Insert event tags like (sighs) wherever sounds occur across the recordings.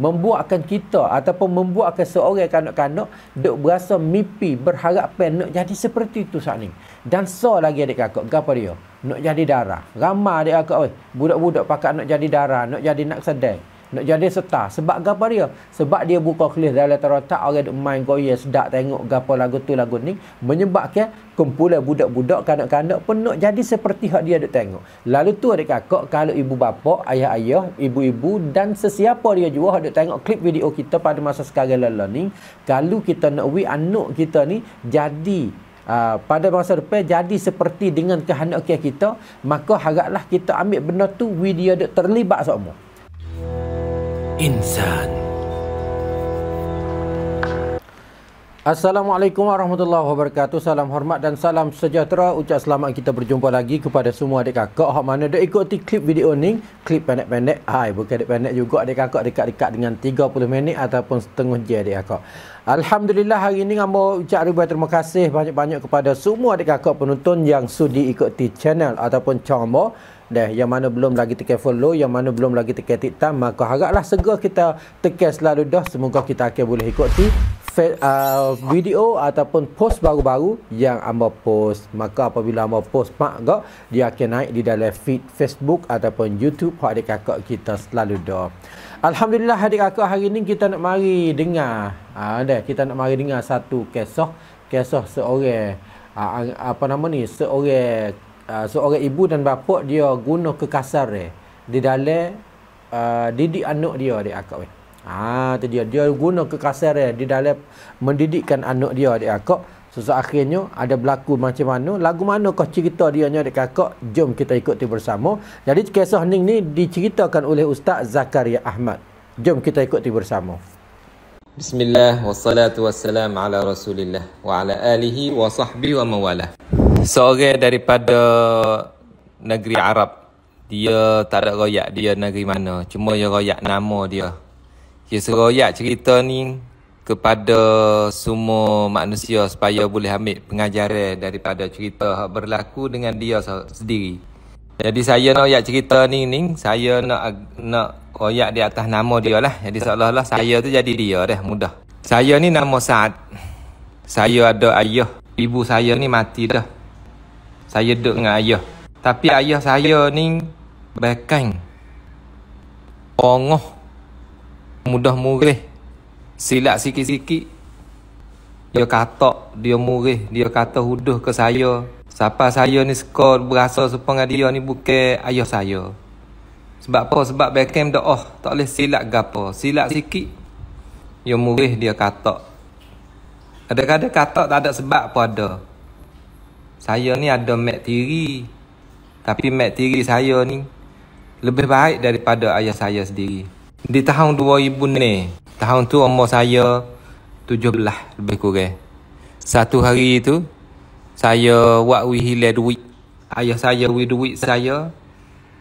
membuatkan kita ataupun membuatkan seorang kanak-kanak duk berasa mimpi berharapkan nak jadi seperti itu saat ni. Dan so lagi adik kakak, gapo dia? Nak jadi darah. Ramai adik kakak oi, budak-budak pakak nak jadi darah, nak jadi nak sedek. Nak jadi star Sebab apa dia Sebab dia buka kelis dalam terotak Orang main goyang Sedap tengok gapa lagu tu lagu ni Menyebabkan Kumpulan budak-budak Kanak-kanak pun nak jadi Seperti hak dia duk tengok Lalu tu ada kakak Kalau ibu bapa Ayah-ayah Ibu-ibu Dan sesiapa dia juga Hak duk tengok klip video kita Pada masa sekarang lalu ni Kalau kita nak wik Anak kita ni Jadi Uh, pada masa depan jadi seperti dengan kehendak kita maka haraplah kita ambil benda tu video dia terlibat semua Insan. Assalamualaikum warahmatullahi wabarakatuh. Salam hormat dan salam sejahtera. Ucap selamat kita berjumpa lagi kepada semua adik kakak. Hak mana dah ikuti klip video ni. Klip pendek-pendek. Hai, bukan adik pendek juga adik kakak dekat-dekat dengan 30 minit ataupun setengah je adik kakak. Alhamdulillah hari ini ngambo ucap ribuan terima kasih banyak-banyak kepada semua adik kakak penonton yang sudi ikuti channel ataupun channel Dah, yang mana belum lagi tekan follow, yang mana belum lagi tekan tick maka haraplah segera kita tekan selalu dah. Semoga kita akan boleh ikuti uh, video ataupun post baru-baru yang amba post. Maka apabila amba post mak gak, dia akan naik di dalam feed Facebook ataupun YouTube hak adik kakak kita selalu dah. Alhamdulillah adik kakak hari ini kita nak mari dengar. Ah uh, kita nak mari dengar satu kisah, kisah seorang uh, apa nama ni? Seorang Ah, seorang so ibu dan bapa dia guna kekasar eh, di dalam uh, didik anak dia di akak weh. Ha tu dia dia guna kekasar eh, di dalam mendidikkan anak dia di akak. So, so akhirnya ada berlaku macam mana lagu mana kau cerita dia nya dekat akak jom kita ikut ikuti bersama jadi kisah ning ni diceritakan oleh ustaz Zakaria Ahmad jom kita ikut ikuti bersama Bismillah wassalatu wassalam ala Rasulillah wa ala alihi wa sahbihi wa mawalah seorang daripada negeri Arab. Dia tak ada royak dia negeri mana. Cuma dia royak nama dia. Dia seroyak cerita ni kepada semua manusia supaya boleh ambil pengajaran daripada cerita berlaku dengan dia sendiri. Jadi saya nak royak cerita ni, ni saya nak nak royak di atas nama dia lah. Jadi seolah-olah saya tu jadi dia dah mudah. Saya ni nama Saad. Saya ada ayah. Ibu saya ni mati dah saya duduk dengan ayah. Tapi ayah saya ni bekan. Pongoh. Mudah murih. Silap sikit-sikit. Dia katak, dia murih, dia kata huduh ke saya. Siapa saya ni skor berasa sepengah dia ni bukan ayah saya. Sebab apa? Sebab Beckham dah oh, tak boleh silap gapo. Silap sikit. Dia murih, dia katak. Kadang-kadang katak tak ada sebab pun ada saya ni ada mak tiri tapi mak tiri saya ni lebih baik daripada ayah saya sendiri di tahun 2000 ni tahun tu umur saya 17 lebih kurang satu hari tu saya buat wihilai duit ayah saya wih duit saya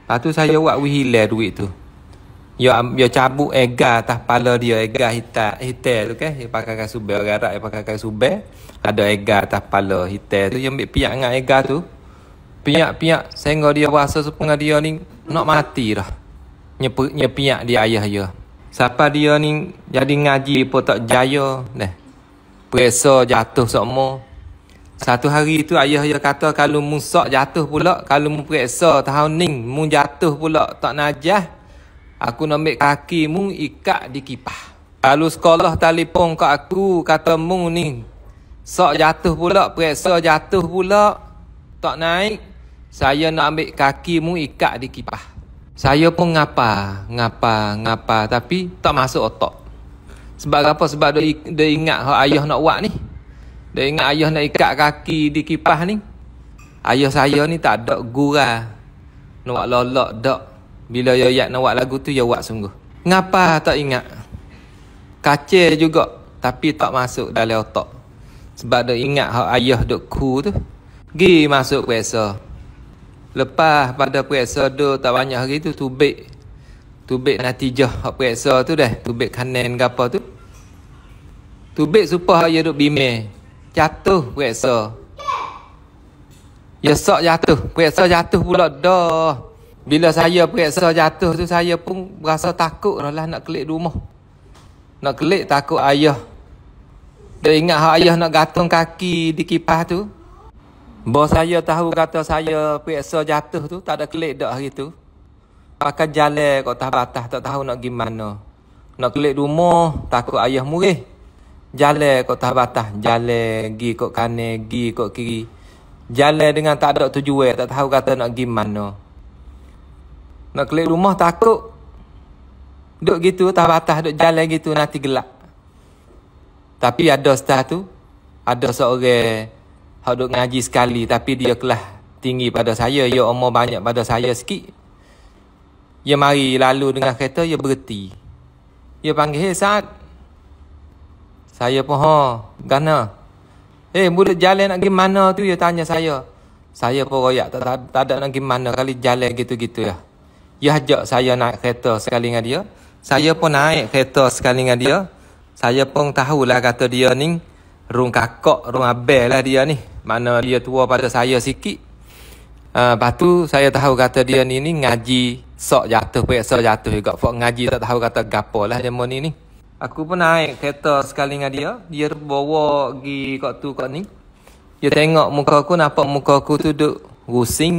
lepas tu saya buat wihilai duit tu Yo yo cabu ega atas kepala dia ega hitam hitam tu kan. Dia pakai kain subel orang Arab dia pakai kain subel. Ada ega atas kepala hitam tu yang ambil piak dengan ega tu. Piak-piak sehingga dia rasa sepengah dia ni nak mati dah. Nyepi nyepiak dia ayah dia. Siapa dia ni jadi ngaji pun tak jaya neh. preso jatuh semua. Satu hari tu ayah dia kata kalau musak jatuh pula, kalau mu preso tahun ni mu jatuh pula tak najah. Aku nak ambil kaki mu ikat di kipah. Lalu sekolah telefon ke aku kata mu ni. Sok jatuh pula, periksa jatuh pula. Tak naik. Saya nak ambil kaki mu ikat di kipah. Saya pun ngapa, ngapa, ngapa tapi tak masuk otak. Sebab apa? Sebab dia, dia ingat hak ayah nak buat ni. Dia ingat ayah nak ikat kaki di kipah ni. Ayah saya ni tak ada gurah. Nak lolok tak. Bila yo ya yak nak buat lagu tu ya buat sungguh. Ngapa tak ingat? Kacil juga tapi tak masuk dalam otak. Sebab dia ingat hak ayah duk ku tu. Gi masuk puasa. Lepas pada puasa tu tak banyak hari tu tubik. Tubik natijah hak puasa tu dah. Tubik kanan ke tu. Tubik supaya ayah duk bime. Jatuh puasa. Ya sok jatuh. Puasa jatuh pula dah. Bila saya periksa jatuh tu saya pun berasa takut lah, lah nak kelik rumah. Nak kelik takut ayah. Dia ingat ayah nak gantung kaki di kipas tu. Bos saya tahu kata saya periksa jatuh tu tak ada kelik dah hari tu. Pakai jalan kot tak batas tak tahu nak gimana. Nak kelik rumah takut ayah murih. Jalan kot tak batas. Jalan pergi kot kanan, pergi kot kiri. Jalan dengan tak ada tujuan, tak tahu kata nak pergi mana. Nak keluar rumah takut. Duduk gitu, tak batas, duduk jalan gitu, nanti gelap. Tapi ada setelah tu, ada seorang yang duduk ngaji sekali tapi dia kelas tinggi pada saya. Dia umur banyak pada saya sikit. Dia mari lalu dengan kereta, dia berhenti. Dia panggil, hey saat. Saya pun, ha, gana. Eh, hey, budak jalan nak pergi mana tu? Dia tanya saya. Saya pun royak, tak, tak, tak ada nak pergi mana kali jalan gitu-gitu lah. -gitu, ya dia ajak saya naik kereta sekali dengan dia. Saya pun naik kereta sekali dengan dia. Saya pun tahulah kata dia ni rung kakak, rung abel lah dia ni. Mana dia tua pada saya sikit. Uh, lepas tu saya tahu kata dia ni ni ngaji sok jatuh, pek sok jatuh juga. Fok ngaji tak tahu kata gapo lah dia ni ni. Aku pun naik kereta sekali dengan dia. Dia bawa pergi kat tu kot ni. Dia tengok muka aku, nampak muka aku tu duk rusing,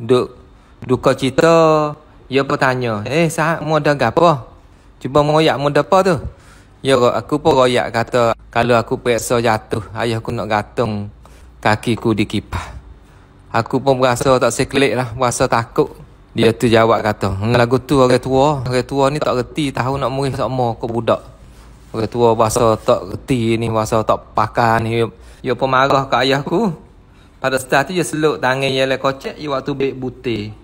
duk Duka cita Ya pun Eh sahab mu ada apa Cuba meroyak mu apa tu Ya aku pun royak kata Kalau aku periksa jatuh Ayah aku nak gatung kakiku ku dikipas Aku pun berasa tak seklek lah Berasa takut Dia tu jawab kata hmm, Lagu tu orang tua Orang tua ni tak reti Tahu nak murid sama Kau budak Orang tua bahasa tak reti ni Bahasa tak pakar ni Dia pun marah kat ayah aku pada setelah tu dia seluk tangan yang lain kocek Dia waktu baik butir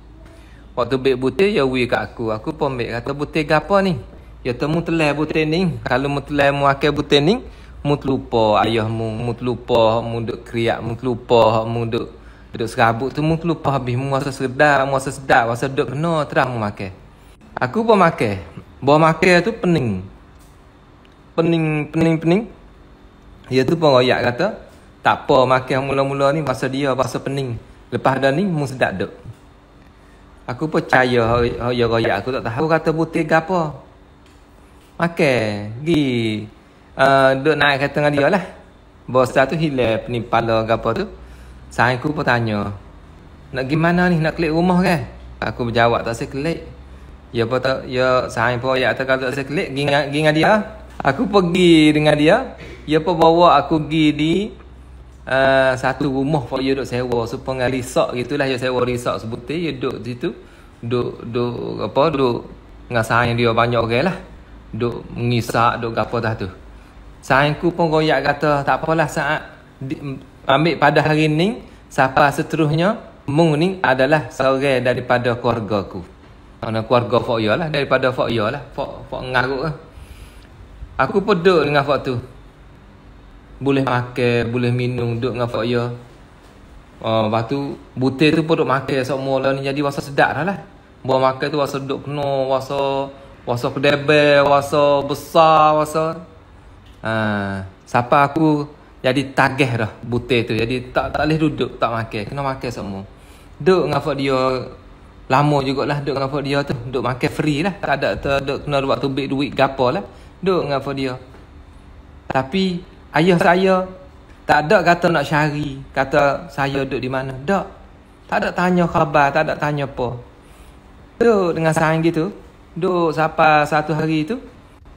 Waktu bek butir, ya wui kat aku. Aku pun bek kata butir ke apa ni? Ya temu telah butir ni. Kalau mu telah mu akal butir ni, mu terlupa ayahmu, mu terlupa mu duduk kriak mu terlupa mu duduk, duduk serabut tu, mu terlupa habis mu rasa sedar, mu rasa sedar, rasa duduk kena, terang mu makan. Aku pun makan. Bawa makan tu pening. Pening, pening, pening. Ya tu pun royak kata, tak apa makan mula-mula ni, masa dia, masa pening. Lepas dah ni, mu sedap duduk. Aku percaya hoyo ya royak aku tak tahu. Aku kata butir gapo. Makan, gi. Ah uh, eh, duk naik kereta dengan dia lah. Bos satu hilap ni penimpal gapo tu. Saya aku pun tanya. Nak gimana ni nak klik rumah kan? Aku berjawab tak seklik. Ya apa tak ya saya pun ya tak kalau tak seklik gi dengan dia. Aku pergi dengan dia. Ya apa bawa aku pergi di uh, satu rumah for you duk sewa sepenggal risak gitulah you sewa risak sebutir dia duk situ duk duk apa duk ngasah yang dia banyak orang lah duk mengisak duk gapo dah tu sainku pun royak kata tak apalah saat di, ambil pada hari ni siapa seterusnya mung ni adalah seorang daripada keluarga ku mana keluarga fok daripada fok lah fok fok ngaruk lah aku pun duduk dengan fok tu boleh makan, boleh minum, duduk dengan fakya. Uh, oh, lepas tu, butir tu pun duduk makan semua lah ni. Jadi, wasa sedap lah lah. Buang makan tu wasa duduk penuh, wasa wasa kedebel, wasa besar, wasa, Uh, ha, siapa aku jadi tagih dah butir tu. Jadi, tak tak boleh duduk, tak makan. Kena makan semua. Duduk dengan fakya dia, lama jugalah duduk dengan fakya tu. Duduk makan free lah. Tak ada tu, duduk kena buat tu, duit gapa lah. Duduk dengan fakya dia. Tapi Ayah saya tak ada kata nak cari kata saya duduk di mana. Tak. Tak ada tanya khabar, tak ada tanya apa. Duduk dengan saing gitu. Duduk siapa satu hari itu.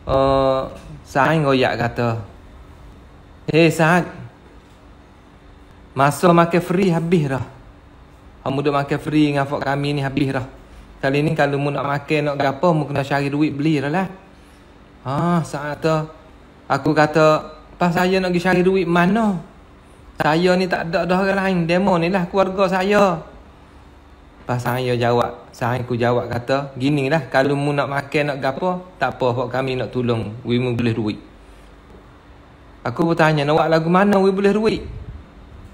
Uh, eh, saing royak kata. Hei eh, saat. Masa makan free habis dah. Kamu duduk makan free dengan fok kami ni habis dah. Kali ni kalau mu nak makan nak gapa mu kena cari duit beli dah lah. Ha ah, saat tu aku kata Lepas saya nak pergi cari duit mana? Saya ni tak ada dah orang lain. Demo ni lah keluarga saya. Lepas saya jawab. Saya ku jawab kata, gini lah. Kalau mu nak makan nak gapo, tak apa. Kalau kami nak tolong, we mu boleh duit. Aku bertanya, nak buat lagu mana we boleh duit?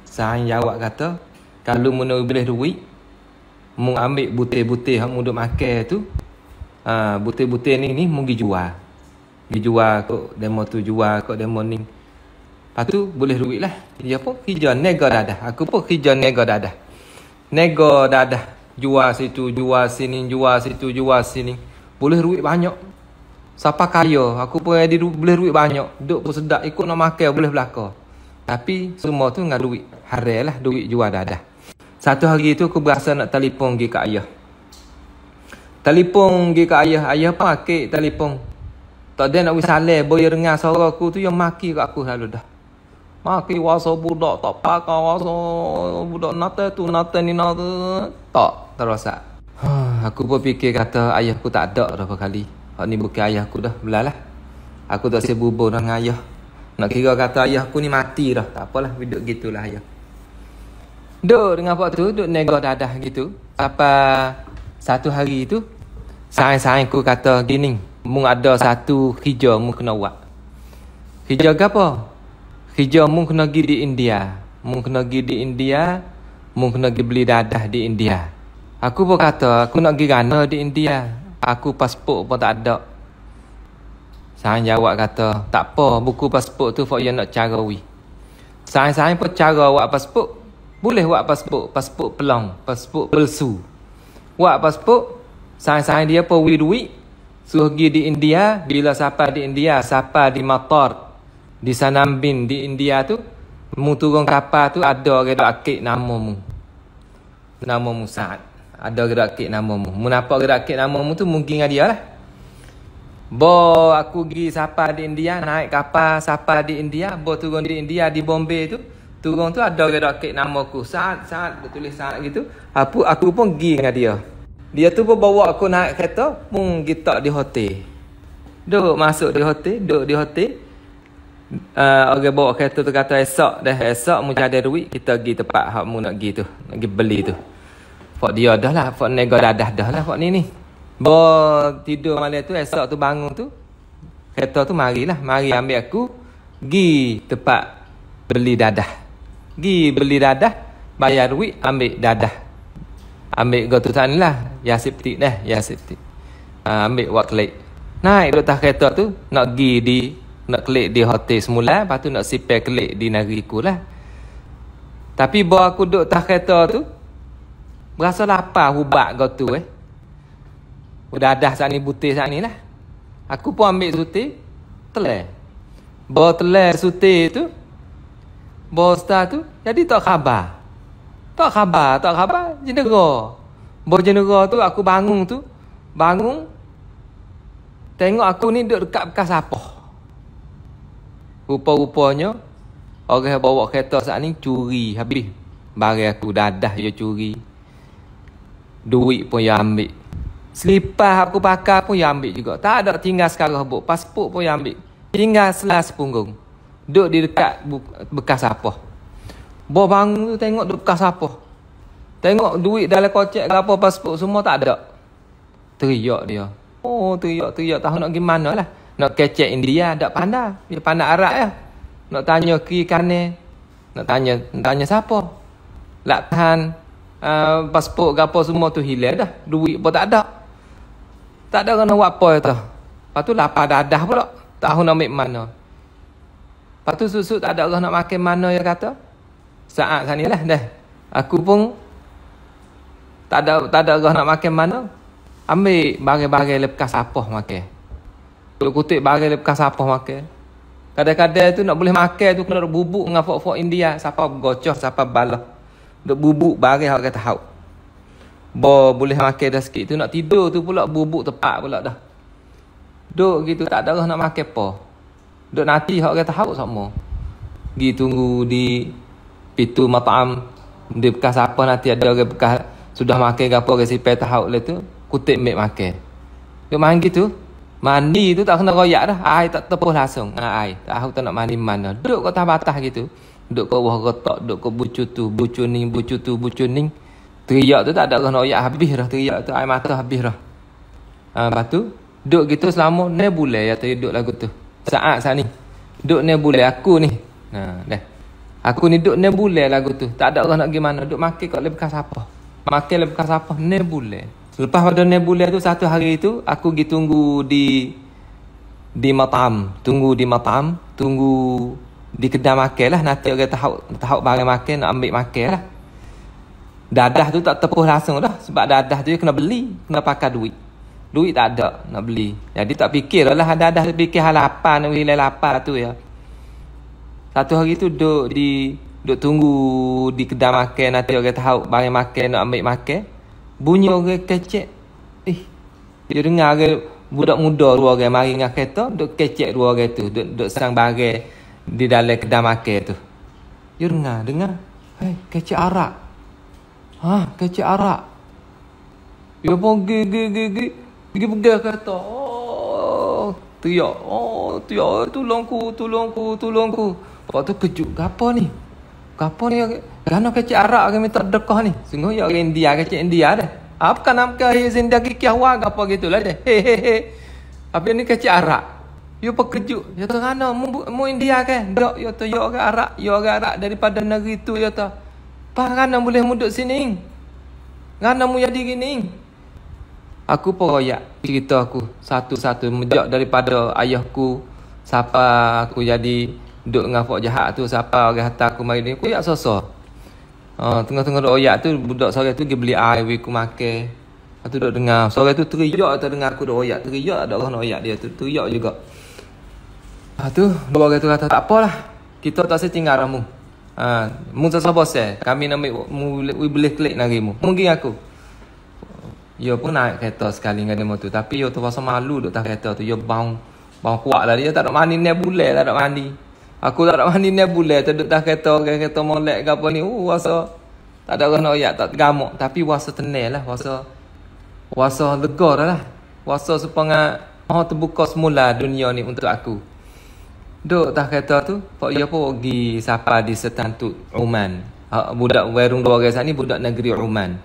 Saya jawab kata, kalau mu nak boleh duit, mu ambil butir-butir yang mu duk makan tu, uh, butir-butir ni ni mu pergi jual. Dijual kok demo tu jual kok demo ni. Ha, tu boleh duit lah. Dia pun hijau nego dadah. Aku ha, pun hijau nego dadah. Nego dadah. Jual situ, jual sini, jual situ, jual sini. Boleh duit banyak. Siapa kaya, aku pun ada du- boleh duit banyak. Duk pun sedap, ikut nak makan, boleh belakang. Tapi semua tu dengan duit. Hari lah duit jual dadah. Satu hari tu aku berasa nak telefon pergi kat ayah. Telefon pergi kat ayah. Ayah pun akik telefon. Tak ada nak wisale Boleh dengar suara aku tu yang maki kat aku selalu dah. Ma waso budak tak pa waso budak nate tu nate ni nate. Tak, terasa. (sighs) aku pun fikir kata ayah aku tak ada berapa kali. Hak ni bukan ayah aku dah, belalah. Aku tak sebut bubur dengan ayah. Nak kira kata ayah aku ni mati dah. Tak apalah, hidup gitulah ayah. Duduk dengan apa tu, Duduk nego dadah gitu. Apa satu hari tu, sayang-sayang aku kata gini. Mung ada satu hijau mung kena buat. Hijau ke apa? Hijau mung kena pergi di India. Mung kena pergi di India. Mung kena pergi beli dadah di India. Aku pun kata, aku nak pergi rana di India. Aku pasport pun tak ada. Sang jawab kata, tak apa buku pasport tu for nak cara we. Sang-sang pun cara awak pasport. Boleh awak pasport. Pasport pelong. Pasport belsu. Awak pasport. Sang-sang dia pun we duit. Suruh pergi di India. Bila sapa di India, sapa di Matar di Sanambin di India tu mu turun kapal tu ada orang dak akik nama mu nama mu Sa'ad ada orang dak akik nama mu mu nampak orang akik nama mu tu mungkin dia lah Bo aku pergi sapa di India, naik kapal sapa di India, bo turun di India di Bombay tu, turun tu ada gerak kek nama aku. Saat saat tulis saat gitu, aku aku pun pergi dengan dia. Dia tu pun bawa aku naik kereta, pun kita di hotel. Duk masuk di hotel, duk di hotel uh, orang bawa kereta tu kata esok dah esok mu ada duit kita pergi tempat hak mu nak pergi tu nak pergi beli tu Fok dia lah, dah lah Fok nego dah dah lah Fok ni ni Bo tidur malam tu Esok tu bangun tu Kereta tu marilah Mari ambil aku pergi tempat Beli dadah pergi beli dadah Bayar duit Ambil dadah Ambil go tu tan lah Ya siptik dah Ya siptik uh, ah, Ambil wak kelek Naik duduk tak kereta tu Nak pergi di nak klik di hotel semula eh. lepas tu nak sipir klik di negeri ku lah tapi bawa aku duduk tak kereta tu berasa lapar hubat kau tu eh udah dah saat ni butir saat ni lah aku pun ambil sutir telah bawa telah sutir tu bawa star tu jadi tak khabar tak khabar tak khabar jenera bawa jenera tu aku bangun tu bangun tengok aku ni duduk dekat bekas apa Rupa-rupanya Orang yang bawa kereta saat ni curi habis Bagi aku dadah dia curi Duit pun dia ambil Selipas aku pakai pun dia ambil juga Tak ada tinggal sekarang buk Pasport pun dia ambil Tinggal selas punggung Duduk di dekat bekas apa Bawa bangun tu tengok duduk bekas apa Tengok duit dalam kocek ke apa pasport semua tak ada Teriak dia Oh teriak teriak tahu nak pergi mana lah nak kecek India tak pandai. Dia pandai Arab ya. Nak tanya kiri kane, Nak tanya tanya siapa. Lak tahan uh, pasport ke semua tu hilang dah. Duit pun tak ada. Tak ada kena buat apa tu. Lepas tu lapar dadah pula. Tahu nak ambil mana. Lepas tu susu tak ada orang nak makan mana ya kata. Saat sana lah dah. Aku pun tak ada tak ada orang nak makan mana. Ambil bagai-bagai lepas apa makan. Kalau kutip barang dia bekas apa makan. Kadang-kadang tu nak boleh makan tu kena bubuk dengan fok-fok India. Siapa gocoh, siapa balah. Duk bubuk barang yang kata hauk. Bo boleh makan dah sikit tu. Nak tidur tu pula bubuk tepat pula dah. Duk gitu tak ada nak makan apa. Duk nanti hauk kata hauk semua. Gi tunggu di pintu mataam. Dia bekas apa nanti ada orang bekas sudah makan ke apa. Orang sipai lah tu. Kutip make makan. Duk main gitu. Mandi tu tak kena royak dah. air tak tepuh langsung. Ha ah, ai. Tak aku tak nak mandi mana. Duduk kau tabatah gitu. Duduk kau bawah retak, duduk kau bucu tu, bucu ning, bucu tu, bucu ning. Teriak tu tak ada kena royak habis dah teriak tu. Air mata habis dah. Ha, lepas tu duduk gitu selama ni boleh ya tadi duduk lagu tu. Saat saat ni. Duduk ni boleh aku ni. Ha dah. Aku ni duduk ni boleh lagu tu. Tak ada orang nak gimana. Duduk makan kau lebih kasar apa. lebih kasar apa. Ni boleh. Selepas pada nebula tu satu hari itu aku pergi tunggu di di matam, tunggu di matam, tunggu di kedai makan lah nanti orang tahu tahu barang makan nak ambil makan lah. Dadah tu tak tepuh langsung dah sebab dadah tu kena beli, kena pakai duit. Duit tak ada nak beli. Jadi tak fikir lah, lah dadah tu fikir hal lapar, nak hilang lapar tu ya. Satu hari tu duduk di duduk tunggu di kedai makan nanti orang tahu barang makan nak ambil makan. Bunyi orang kecek. Eh. Dia dengar ke budak muda dua orang mari dengan kereta. Duk kecek dua orang tu. Duk, duk sang barang di dalam kedai makan tu. Dia dengar. Dengar. Hei, eh, kecek arak. Ha, kecek arak. Dia pun gi, gi, gi, gi. Pergi pegang kereta. Oh, tuyak. Oh, tuyak. Tolongku, tolongku, tolongku. Lepas tu kejut. Apa ni? Kenapa ni? Kenapa kecik Arab ke minta dekah ni? Sungguh ya orang India kecik India dah. Apa kan nama ke Zindah ke Kiawa ke apa gitu lah dia. Hehehe. (laughs) Habis ni kecik Arab. Dia perkejut. Dia tahu kan mu, India ke? Dok, you tahu you orang Arab. Ya orang Arab daripada negeri tu you tahu. Apa kan boleh muduk sini? Kan mu jadi gini? Aku pun royak cerita aku satu-satu. Mejak daripada ayahku. Siapa aku jadi duduk dengan fok jahat tu siapa orang kata aku mari ni koyak yak sosok uh, tengah-tengah duduk oyak tu budak sore tu pergi beli air pergi aku makan lepas tu dengar sore tu teriak atau dengar aku duduk oyak teriak ada orang nak oyak dia tu teriak juga lepas tu dua orang tu kata tak apalah kita tak sih tinggal ramu ha, mu sosok bos eh kami nak ambil mu boleh klik nari mu mungkin aku Yo pun naik kereta sekali dengan demo tu tapi yo terasa malu duduk tak kereta tu yo bang bang kuat lah dia tak nak mandi ni boleh, lah, tak nak mandi Aku tak nak mandi ni boleh Tak dah kereta Kereta, kereta molek ke apa ni Uh rasa Tak ada orang nak ayat Tak gamuk Tapi rasa tenang lah Rasa Rasa legor lah Rasa supaya Mau oh, terbuka semula dunia ni untuk aku Duk tak kereta tu Pak Ia pun pergi Sapa di setantut Oman ah, Budak warung dua orang ni Budak negeri Oman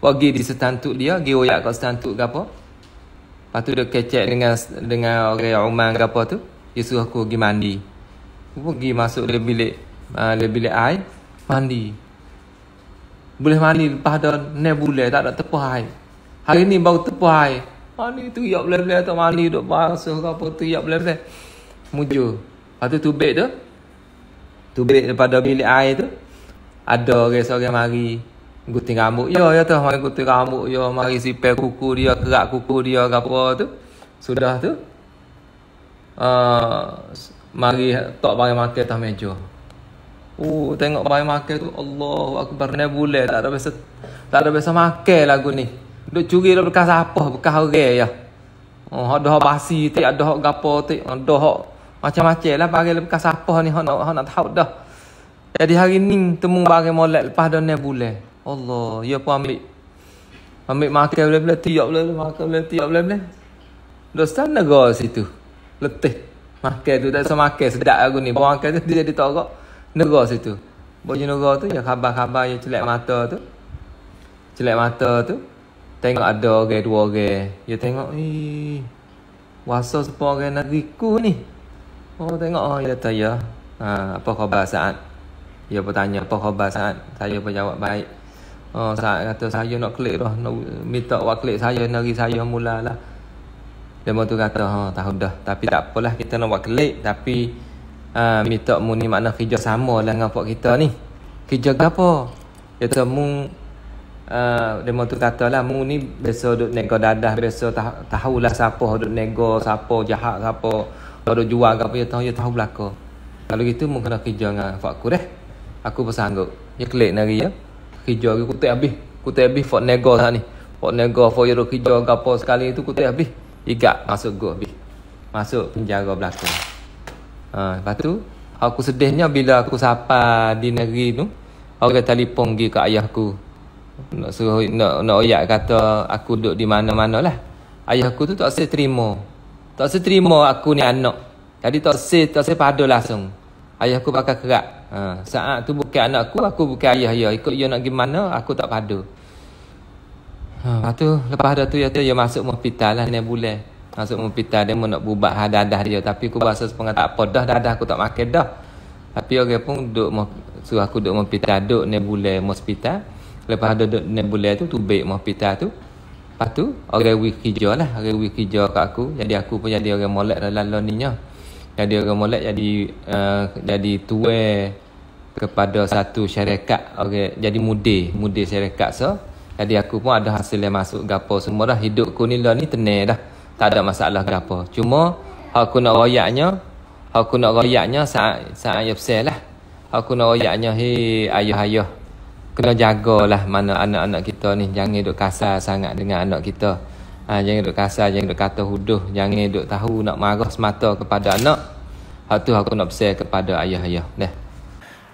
Pergi di setantut dia Pergi ayat kat setantut ke apa Lepas tu dia kecek dengan Dengan orang Oman ke apa tu Dia aku pergi mandi pergi masuk dalam bilik ah, dalam bilik air mandi boleh mandi lepas dah ne boleh tak ada tepu air hari ni baru tepu air mandi tu ya boleh boleh tak mandi duk basuh ke apa tu ya boleh boleh mujur lepas tu tubik tu tubik daripada bilik air tu ada orang-orang mari gunting rambut ya ya tu mari gunting rambut ya mari sipai kuku dia kerak kuku dia ke tu sudah tu uh, mari tak bagi makan atas meja. Uh, tengok bagi makan tu Allahu akbar ni boleh tak ada biasa tak ada biasa makan lagu ni. Duk curi dah bekas apa bekas orang ya. Oh, ada hok basi tu, ada hok gapo tu, ada hok macam-macam lah bagi bekas apa ni hok nak nak tahu dah. Jadi hari ni temu bagi molek lepas dah ni boleh. Allah, ya pun ambil. Ambil makan boleh-boleh, tiap boleh-boleh, makan boleh-boleh, tiap boleh-boleh. Dah sana situ. Letih. Makan tu tak semakan sedap aku ni. Bawang kan tu dia jadi torok. Nera situ. Bunyi nera tu ya khabar-khabar ya celak mata tu. Celak mata tu. Tengok ada orang okay, dua orang. Okay. Ya tengok ni. Wasa sepa orang okay, negeriku ni. Oh tengok oh ya tanya. Ha apa khabar saat? Ya bertanya apa khabar saat? Saya pun jawab baik. Oh saat kata saya nak klik dah nak minta wak klik saya negeri saya mulalah. Demo tu kata ha, Tak dah Tapi tak apalah kita nak buat kelik Tapi uh, Minta mu ni makna kerja sama lah dengan pak kita ni Kerja ke apa? Dia kata mu uh, Dia tu kata lah Mu ni biasa duduk nego dadah Biasa tah tahulah siapa duduk nego Siapa jahat siapa Duduk jual ke apa Dia ya tahu, dia ya tahu belako Kalau gitu mu kena kerja dengan pak aku deh Aku bersanggup Dia ya, kelik nari ya Kerja aku kutik habis Kutik habis pak nego lah ni Pak nego pak yuruk kerja apa sekali itu kutik habis Igat masuk go Masuk penjara belakang. uh, Lepas tu Aku sedihnya bila aku sapa di negeri tu Orang telefon pergi ke ayahku Nak suruh Nak, nak oyak kata Aku duduk di mana-mana lah Ayahku tu tak saya terima Tak saya terima aku ni anak Jadi tak saya Tak saya padu langsung Ayahku pakai kerak uh, Saat tu bukan anakku Aku bukan ayah ya Ikut dia nak pergi mana Aku tak padu Ha. Lepas ha, tu lepas tu ya tu dia ya masuk hospital lah ni bulan. Masuk hospital dia nak bubat dadah dia tapi aku rasa sepengah tak apa dah dadah aku tak makan dah. Tapi orang okay, pun duduk suruh aku duduk hospital duduk ni bulan hospital. Lepas tu duduk ni bulan tu tu baik hospital tu. Lepas tu orang wi kerja lah, orang wi kerja kat aku. Jadi aku pun jadi orang molek dalam loninya. Jadi orang molek jadi eh, jadi tua kepada satu syarikat orang jadi mudir, mudir syarikat so jadi aku pun ada hasil yang masuk gapo semua dah. Hidup aku ni lah ni tenang dah. Tak ada masalah gapo. Cuma aku nak royaknya, aku nak royaknya saat saat ayah besar lah. Aku nak royaknya hi ayah-ayah. Kena jagalah mana anak-anak kita ni jangan duk kasar sangat dengan anak kita. Ha, jangan duk kasar, jangan duk kata huduh, jangan duk tahu nak marah semata kepada anak. Hatu aku nak besar kepada ayah-ayah. Dah.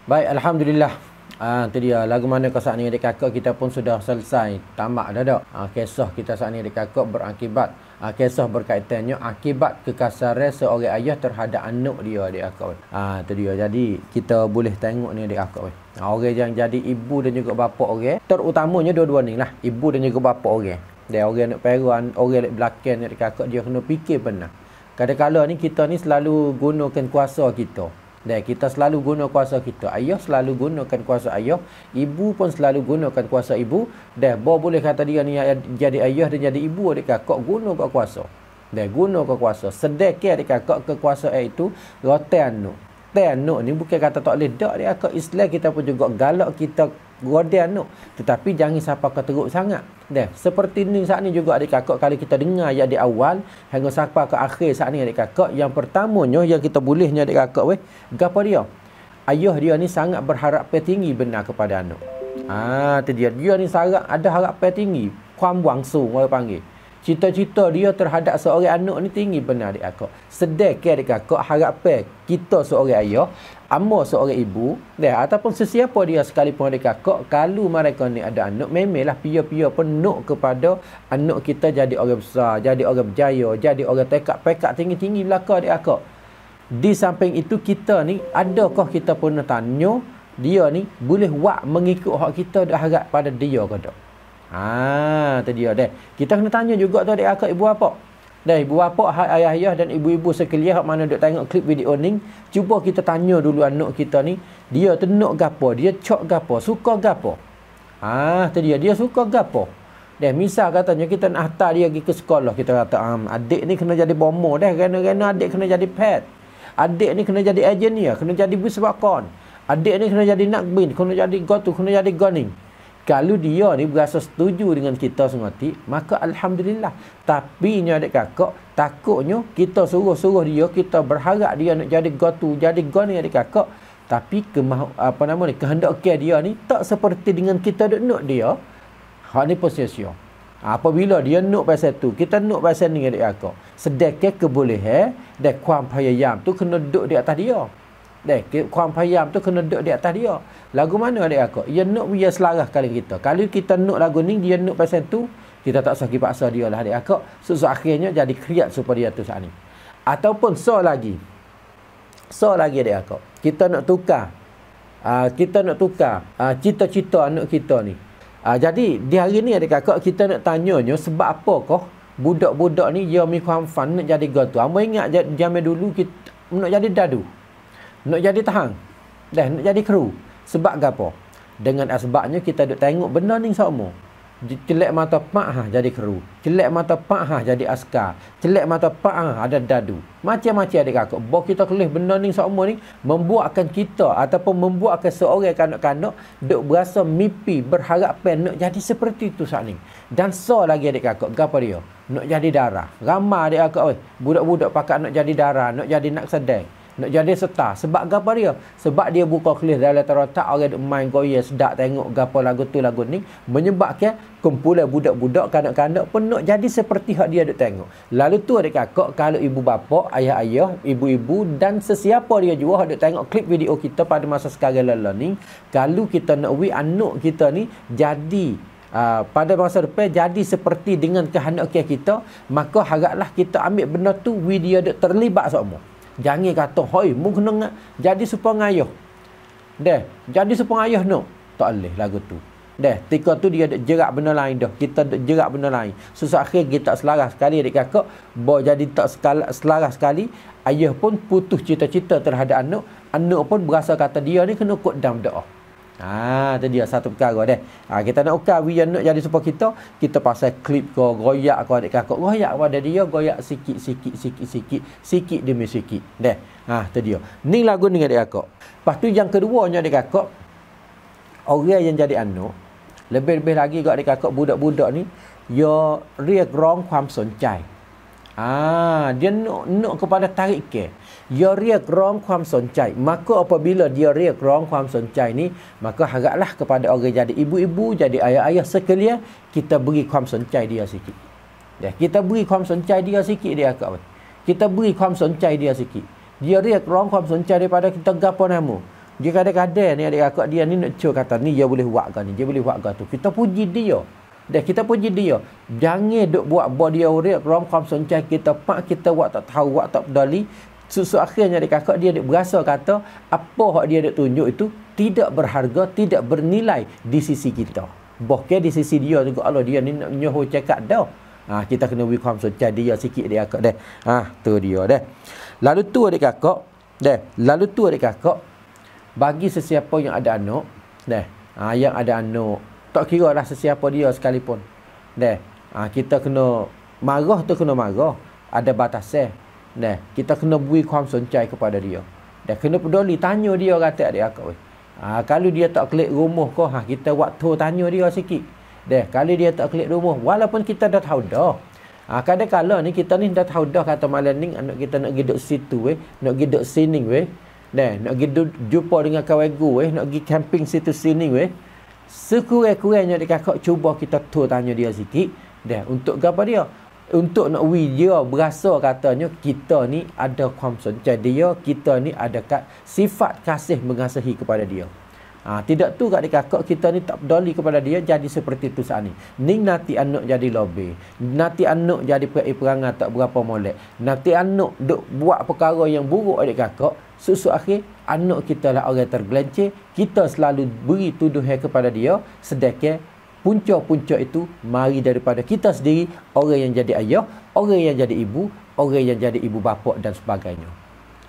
Baik, alhamdulillah. Ah ha, tu dia lagu mana kau saat ni adik kakak kita pun sudah selesai tamak dah dak. Ah ha, kisah kita saat ni adik kakak berakibat ah ha, kisah berkaitannya akibat kekasaran seorang ayah terhadap anak dia adik kakak. Ah ha, tu dia. Jadi kita boleh tengok ni adik kakak. Ha, orang yang jadi ibu dan juga bapa orang, terutamanya dua-dua ni lah, ibu dan juga bapa orang. Dia orang anak peruan, orang nak belakang adik kakak dia kena fikir benar. Kadang-kadang ni kita ni selalu gunakan kuasa kita. Dan kita selalu guna kuasa kita. Ayah selalu gunakan kuasa ayah. Ibu pun selalu gunakan kuasa ibu. Dan boleh kata dia ni eh, jadi ayah dan jadi ibu adik kakak guna kau kuasa. Dan guna kau kuasa. Sedekah adik kakak kekuasaan eh, itu rotan anu. Rotan ni bukan kata tak boleh. Tak dia kakak Islam kita pun juga galak kita Gordian tu. Tetapi jangan siapa ke teruk sangat. Dan seperti ni saat ni juga adik kakak kalau kita dengar yang di awal hingga siapa ke akhir saat ni adik kakak yang pertamanya yang kita bolehnya adik kakak weh, gapo dia? Ayah dia ni sangat berharap tinggi benar kepada anak. Ah, ha, tu dia. Dia ni sangat ada harap tinggi. Kuam wangsu orang panggil cita-cita dia terhadap seorang anak ni tinggi benar adik akak. Sedekah adik akak harapan kita seorang ayah, ama seorang ibu, dan ya, ataupun sesiapa dia sekalipun adik akak, kalau mereka ni ada anak, memelah pia-pia penuh kepada anak kita jadi orang besar, jadi orang berjaya, jadi orang tekak-pekak tinggi-tinggi belaka adik akak. Di samping itu kita ni adakah kita pernah tanya dia ni boleh buat mengikut hak kita dah harap pada dia ke tak? Ha tadi ya deh. Kita kena tanya juga tu adik akak ibu apa? Dah ibu apa hai ayah ayah dan ibu-ibu sekalian hak mana duk tengok klip video ni, cuba kita tanya dulu anak kita ni, dia tenuk gapo, dia cok gapo, suka gapo. Ha tadi ya dia suka gapo. Dah misal katanya kita nak hantar dia pergi ke sekolah, kita kata am adik ni kena jadi bomo deh, kena-kena adik kena jadi pet. Adik ni kena jadi engineer, kena jadi bisbakon. Adik ni kena jadi nak bin, kena jadi gotu, kena jadi goning kalau dia ni berasa setuju dengan kita semua ti, maka alhamdulillah tapi ni adik kakak takutnya kita suruh-suruh dia kita berharap dia nak jadi gotu jadi goni adik kakak tapi kemah, apa nama ni kehendak ke dia ni tak seperti dengan kita duk nak dia hak ni posesio apabila dia nak pasal tu kita nak pasal ni adik kakak sedekah kebolehan eh? dan kuam payah yang tu kena duduk di atas dia Dek, kuang payam tu kena duduk di atas dia. Lagu mana adik aku? Ia nak ia selarah kali kita. Kalau kita nak lagu ni, dia nak pasal tu, kita tak usah kipaksa dia lah adik aku. So, so, akhirnya jadi kreat supaya dia tu saat Ataupun so lagi. So lagi adik aku. Kita nak tukar. Uh, kita nak tukar uh, cita-cita anak kita ni. Uh, jadi, di hari ni adik kakak kita nak tanyanya sebab apa kok budak-budak ni dia mi kuang fan nak jadi gotu. Amba ingat jaman dulu kita nak jadi dadu. Nak jadi tahan, Dan nak jadi kru. Sebab ke apa? Dengan asbabnya kita duk tengok benda ni sama. Celek mata pak ha jadi kru. Celek mata pak ha jadi askar. Celek mata pak ha ada dadu. Macam-macam ada kakak. Bawa kita kelih benda ni sama ni. Membuatkan kita ataupun membuatkan seorang kanak-kanak. Duk berasa mimpi berharapan nak jadi seperti itu saat ni. Dan so lagi adik kakak. Gapa dia? Nak jadi darah. Ramah adik kakak. Budak-budak pakat nak jadi darah. Nak jadi nak sedang. Nak jadi star Sebab gapa dia? Sebab dia buka kelis dalam terotak Orang main goya sedak tengok gapa lagu tu lagu ni Menyebabkan kumpulan budak-budak kanak-kanak pun nak jadi seperti hak dia duk tengok Lalu tu ada kakak kalau ibu bapa, ayah-ayah, ibu-ibu dan sesiapa dia juga duk tengok klip video kita pada masa sekarang lalu ni Kalau kita nak wik anak kita ni jadi Uh, pada masa depan jadi seperti dengan kehendak kita maka haraplah kita ambil benda tu we dia terlibat semua jangan kata hoi mu kena jadi supaya ayah deh jadi supaya ayah no tak leh lagu tu deh tika tu dia dak jerak benda lain dah kita dak jerak benda lain susah akhir kita tak selaras sekali adik kakak bo jadi tak sekala, selaras sekali ayah pun putus cita-cita terhadap anak anak pun berasa kata dia ni kena kodam doa Ha tu dia satu perkara deh. Ah, ha kita nak ukur we not jadi serupa kita, kita pasal klip ke goyak ke adik kakak. Goyak pada dia goyak sikit-sikit sikit-sikit, sikit demi sikit. Deh. Ha ah, tu dia. Ni lagu ni adik kakak. Pastu yang kedua keduanya adik kakak orang yang jadi anak lebih-lebih lagi kat adik kakak budak-budak ni yo riak rong kuam sonjai. Ah, dia nak nak kepada tarik ke ia riak rong kuam soncai. Maka apabila dia riak rong kuam soncai ni, maka haraplah kepada orang jadi ibu-ibu, jadi ayah-ayah sekalian, kita beri kuam soncai dia sikit. Ya, kita beri kuam soncai dia sikit dia kat Kita beri kuam soncai dia sikit. Dia riak rong kuam soncai daripada kita gapo namu. Dia kadang-kadang ni adik akak dia ni nak cu kata ni dia boleh buat ke ni, dia boleh buat ke tu. Kita puji dia. Dah kita puji dia. Jangan duk buat body dia urik, rom kom soncai kita pak kita buat tak tahu, buat tak peduli susu akhirnya dia kakak dia berasa kata apa yang dia nak tunjuk itu tidak berharga tidak bernilai di sisi kita bahkan di sisi dia juga Allah dia ni nak nyoh cakap dah ha, kita kena become so jadi dia sikit dia kakak deh ha tu dia deh lalu tu adik kakak deh lalu tu adik kakak bagi sesiapa yang ada anak deh ha, yang ada anak tak kira lah sesiapa dia sekalipun deh ha, kita kena marah tu kena marah ada batasnya eh. Nah, kita kena beri kaum sencai kepada dia. Dan kena peduli tanya dia kata adik aku weh. Ha, kalau dia tak klik rumah kau, ha kita waktu tanya dia sikit. Deh, kalau dia tak klik rumah, walaupun kita dah tahu dah. Ha, kadang-kadang ni kita ni dah tahu dah kata malam ni anak kita nak pergi duduk situ weh, nak pergi duduk sini weh. Nah, nak pergi du- jumpa dengan kawan gue weh, nak pergi camping situ sini weh. Sekurang-kurangnya dekat kau cuba kita tu tanya dia sikit. Deh, untuk apa dia? untuk nak wi dia berasa katanya kita ni ada qamson dia ya, kita ni ada kat sifat kasih mengasihi kepada dia ha, tidak tu kat dikakak kita ni tak peduli kepada dia jadi seperti tu saat ni ning nanti anak jadi lobe nanti anak jadi perai eh, perangan tak berapa molek nanti anak duk buat perkara yang buruk adik kakak susu akhir anak kita lah orang tergelincir kita selalu beri tuduhan kepada dia sedekah punca-punca itu mari daripada kita sendiri orang yang jadi ayah orang yang jadi ibu orang yang jadi ibu bapa dan sebagainya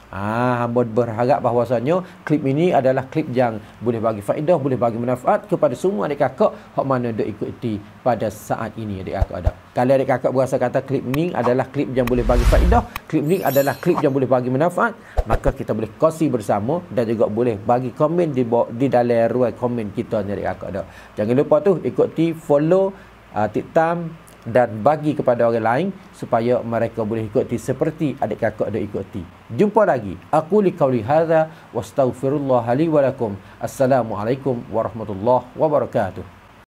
Ah, ha, berharap bahawasanya klip ini adalah klip yang boleh bagi faedah, boleh bagi manfaat kepada semua adik kakak hak mana dok ikuti pada saat ini adik kakak ada. Kalau adik kakak berasa kata klip ini adalah klip yang boleh bagi faedah, klip ini adalah klip yang boleh bagi manfaat, maka kita boleh kasi bersama dan juga boleh bagi komen di di dalam ruang komen kita adik kakak ada. Jangan lupa tu ikuti follow uh, ah, Tiktam dan bagi kepada orang lain supaya mereka boleh ikuti seperti adik kakak dah ikuti. Jumpa lagi. Aku li kauli hadza wastaghfirullah li wa lakum. Assalamualaikum warahmatullahi wabarakatuh.